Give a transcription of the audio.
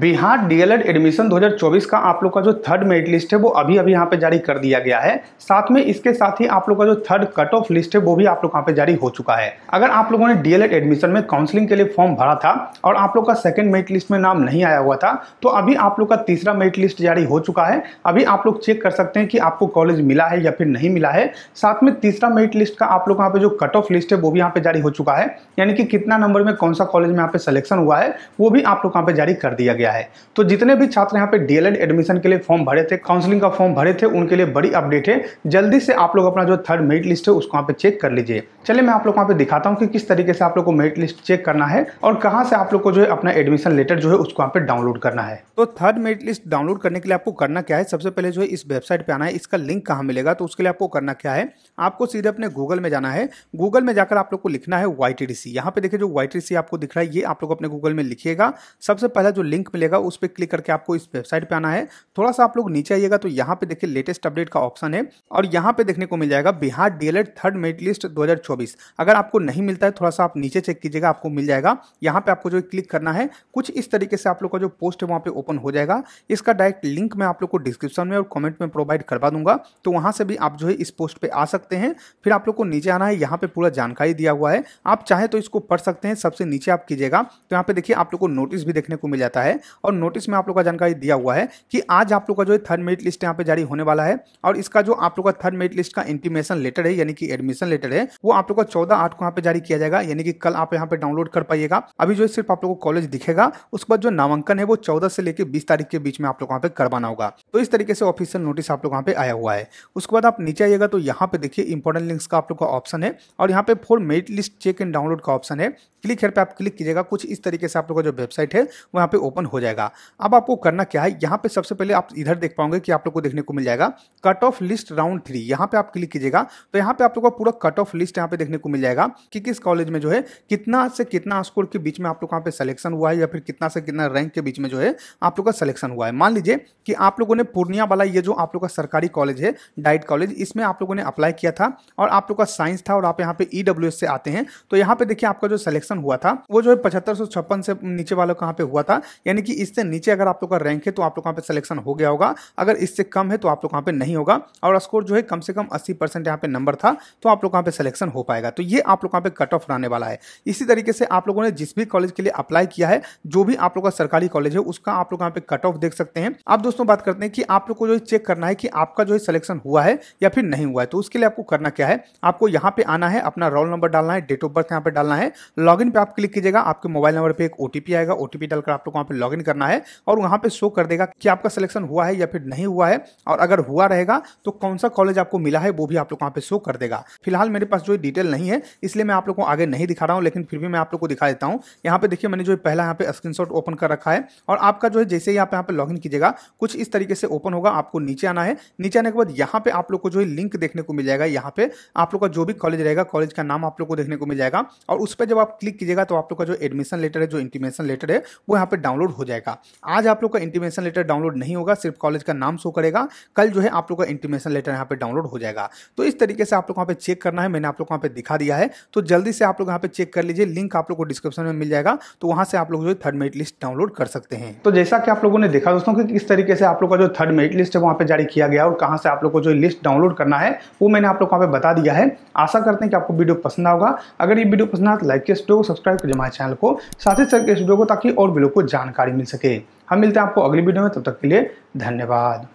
Bihar DElEd admission 2024 का आप लोग का जो थर्ड मेरिट लिस्ट है वो अभी अभी यहाँ पे जारी कर दिया गया है साथ में इसके साथ ही आप लोग का जो थर्ड कट ऑफ लिस्ट है वो भी आप लोग यहाँ पे जारी हो चुका है अगर आप लोगों ने डीएलएड एडमिशन में काउंसलिंग के लिए फॉर्म भरा था और आप लोग का सेकेंड मेरिट लिस्ट में नाम नहीं आया हुआ था तो अभी आप लोग का तीसरा मेरिट लिस्ट जारी हो चुका है अभी आप लोग चेक कर सकते हैं कि आपको कॉलेज मिला है या फिर नहीं मिला है साथ में तीसरा मेरिट लिस्ट का आप लोग यहाँ पे जो कट ऑफ लिस्ट है वो भी यहाँ पे जारी हो चुका है यानी कि कितना नंबर में कौन सा कॉलेज में यहाँ पे सिलेक्शन हुआ है वो भी आप लोग यहाँ पे जारी कर दिया गया गया है तो जितने भी छात्र यहाँ पे डीएलएड एडमिशन के लिए फॉर्म भरे थे काउंसलिंग का फॉर्म भरे थे उनके लिए बड़ी अपडेट है जल्दी से आप लोग अपना जो थर्ड मेरिट लिस्ट है उसको वहाँ पे चेक कर लीजिए चलिए मैं आप लोग वहाँ पे दिखाता हूँ कि किस तरीके से आप लोग को मेरिट लिस्ट चेक करना है और कहाँ से आप लोग को जो है अपना एडमिशन लेटर जो है उसको वहाँ पे डाउनलोड करना है तो थर्ड मेरिट लिस्ट डाउनलोड करने के लिए आपको करना क्या है सबसे पहले जो है इस वेबसाइट पर आना है इसका लिंक कहाँ मिलेगा तो उसके लिए आपको करना क्या है आपको सीधे अपने गूगल में जाना है गूगल में जाकर आप लोग को लिखना है वाई टी डी सी यहाँ पे देखिए जो वाई टी डी सी आपको दिख रहा है ये आप लोग अपने गूगल में लिखिएगा सबसे पहला जो लिंक लिंक मिलेगा उस पर क्लिक करके आपको इस वेबसाइट पे आना है थोड़ा सा आप लोग नीचे आइएगा तो यहाँ पे देखिए लेटेस्ट अपडेट का ऑप्शन है और यहाँ पे देखने को मिल जाएगा Bihar DElEd third merit list 2024 अगर आपको नहीं मिलता है थोड़ा सा आप नीचे चेक कीजिएगा आपको मिल जाएगा यहाँ पे आपको जो क्लिक करना है कुछ इस तरीके से आप लोग का जो पोस्ट है वहाँ पे ओपन हो जाएगा इसका डायरेक्ट लिंक मैं आप लोग को डिस्क्रिप्शन में और कॉमेंट में प्रोवाइड करवा दूंगा तो वहाँ से भी आप जो है इस पोस्ट पर आ सकते हैं फिर आप लोग को नीचे आना है यहाँ पे पूरा जानकारी दिया हुआ है आप चाहे तो इसको पढ़ सकते हैं सबसे नीचे आप कीजिएगा तो यहाँ पे देखिए आप लोग को नोटिस भी देखने को मिल जाता है है और नोटिस में आप लोग का जानकारी दिया हुआ है कि आज आप लोग का जो है थर्ड मेरिट लिस्ट यहाँ पे जारी होने वाला है और इसका जो आप लोग का थर्ड मेरिट लिस्ट का इंटीमेशन लेटर है यानी कि एडमिशन लेटर है वो आप लोग का चौदह आठ को यहाँ पे जारी किया जाएगा यानी कि कल आप यहाँ पे डाउनलोड कर पाइएगा अभी जो है सिर्फ आप लोग को कॉलेज दिखेगा उसके बाद जो नामांकन है वो चौदह से लेकर बीस तारीख के बीच में आप लोग यहाँ पे करवाना होगा तो इस तरीके से ऑफिशियल नोटिस आप लोग यहाँ पे आया हुआ है उसके बाद आप नीचे आइएगा तो यहाँ पे देखिए इंपॉर्टेंट लिंक्स का आप लोग का ऑप्शन है और यहाँ पे for merit list check and download का ऑप्शन है क्लिक हेयर पे आप क्लिक कीजिएगा कुछ इस तरीके से आप लोग का जो वेबसाइट है वो पे ओपन ओपन हो जाएगा अब आपको करना क्या है यहाँ पे सबसे पहले आप इधर देख पाओगे कि आप लोग को देखने को मिल जाएगा cut off list round three यहाँ पे आप क्लिक कीजिएगा तो यहाँ पे आप लोग को पूरा कट ऑफ लिस्ट यहाँ पे देखने को मिल जाएगा कि किस कॉलेज में जो है कितना से कितना स्कोर के बीच में आप लोग यहाँ पे सलेक्शन हुआ है या फिर कितना से कितना रैंक के बीच में जो है आप लोग का सलेक्शन हुआ है मान लीजिए कि आप लोगों ने पूर्णिया वाला ये जो आप लोग का सरकारी कॉलेज है डाइट कॉलेज इसमें आप लोगों ने अप्लाई किया था और आप लोग का साइंस था और आप यहाँ पे ई e से आते हैं तो यहाँ पे देखिए आपका जो सिलेक्शन हुआ था वो जो है पचहत्तर से नीचे वालों कहाँ पे हुआ था यानी कि इससे नीचे अगर आप लोग का रैंक है तो आप लोग यहाँ पे सिलेक्शन हो गया होगा अगर इससे कम है तो आप लोग यहाँ पे नहीं होगा और स्कोर जो है कम से कम अस्सी परसेंट यहाँ पे नंबर था तो आप लोग यहाँ पे सिलेक्शन हो पाएगा तो ये आप लोग यहाँ पे कट ऑफ रहने वाला है इसी तरीके से आप लोगों ने जिस भी कॉलेज के लिए अप्लाई किया है जो भी आप लोग का सरकारी कॉलेज है उसका आप लोग यहाँ पे कट ऑफ देख सकते हैं अब दोस्तों बात करते हैं कि आप लोग को जो है चेक करना है कि आपका जो है सिलेक्शन हुआ है या फिर नहीं हुआ है तो उसके लिए आपको करना क्या है आपको यहाँ पे आना है अपना रोल नंबर डालना है डेट ऑफ बर्थ यहाँ पे डालना है लॉग पे आप क्लिक कीजिएगा आपके मोबाइल नंबर पर एक ओटीपी आएगा ओटीपी डालकर आप लोग वहाँ पर लॉग इन करना है और वहाँ पे शो कर देगा कि आपका सिलेक्शन हुआ है या फिर नहीं हुआ है और अगर हुआ रहेगा तो कौन सा कॉलेज आपको मिला है वो भी आप लोग वहाँ पे शो कर देगा फिलहाल मेरे पास जो डिटेल नहीं है इसलिए मैं आप लोग को आगे नहीं दिखा रहा हूँ लेकिन फिर भी मैं आप लोग को दिखा देता हूँ यहाँ पे देखिए मैंने जो पहला यहाँ पे स्क्रीन ओपन कर रखा है और आपका जो है जैसे ही आप यहाँ पे इन कीजिएगा कुछ इस तरीके से ओपन होगा आपको नीचे आना है नीचे आने के बाद यहाँ पे आप लोग को जो है लिंक देखने को मिल जाएगा यहाँ पे आप लोग का जो भी कॉलेज रहेगा कॉलेज का नाम आप लोग को देखने को मिल जाएगा और उस पर जब आप क्लिक कीजिएगा तो आप लोग का जो एडमिशन लेटर है जो इंटीमेशन लेटर है वो यहाँ पे डाउनलोड डाउनलोड हो जाएगा आज आप लोग का इंटीमेशन लेटर डाउनलोड नहीं होगा सिर्फ कॉलेज का नाम शो करेगा कल जो है आप लोग का इंटीमेशन लेटर यहाँ पे डाउनलोड हो जाएगा तो इस तरीके से आप लोग यहाँ पे चेक करना है मैंने आप लोग यहाँ पे दिखा दिया है तो जल्दी से आप लोग यहाँ पे चेक कर लीजिए लिंक आप लोग को डिस्क्रिप्शन में मिल जाएगा तो वहाँ से आप लोग जो है थर्ड मेरिट लिस्ट डाउनलोड कर सकते हैं तो जैसा कि आप लोगों ने देखा दोस्तों कि किस तरीके से आप लोग का जो थर्ड मेरिट लिस्ट है वहाँ पे जारी किया गया और कहाँ से आप लोग को जो लिस्ट डाउनलोड करना है वो मैंने आप लोग को यहाँ पे बता दिया है आशा करते हैं कि आपको वीडियो पसंद होगा अगर ये वीडियो पसंद आए तो लाइक के स्टोर सब्सक्राइब कीजिए हमारे चैनल को साथ ही सर के स्टूडियो को ताकि और वीडियो को जानकारी जानकारी मिल सके हम मिलते हैं आपको अगली वीडियो में तब तक के लिए धन्यवाद